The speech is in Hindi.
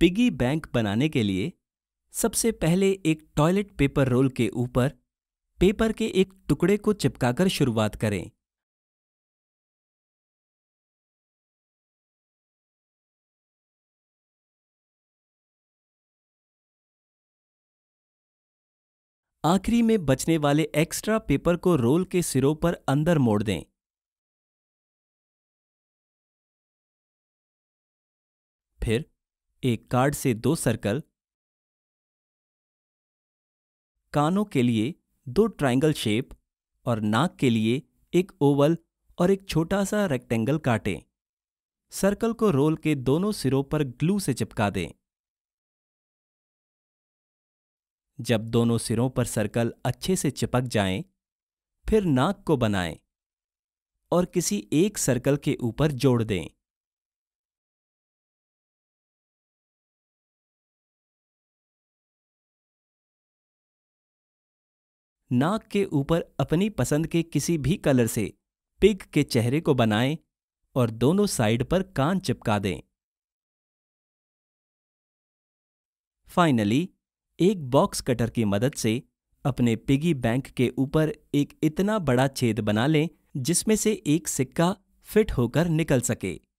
पिगी बैंक बनाने के लिए सबसे पहले एक टॉयलेट पेपर रोल के ऊपर पेपर के एक टुकड़े को चिपकाकर शुरुआत करें आखिरी में बचने वाले एक्स्ट्रा पेपर को रोल के सिरों पर अंदर मोड़ दें फिर एक कार्ड से दो सर्कल कानों के लिए दो ट्रायंगल शेप और नाक के लिए एक ओवल और एक छोटा सा रेक्टेंगल काटें सर्कल को रोल के दोनों सिरों पर ग्लू से चिपका दें जब दोनों सिरों पर सर्कल अच्छे से चिपक जाएं, फिर नाक को बनाएं और किसी एक सर्कल के ऊपर जोड़ दें नाक के ऊपर अपनी पसंद के किसी भी कलर से पिग के चेहरे को बनाएं और दोनों साइड पर कान चिपका दें फाइनली एक बॉक्स कटर की मदद से अपने पिगी बैंक के ऊपर एक इतना बड़ा छेद बना लें जिसमें से एक सिक्का फिट होकर निकल सके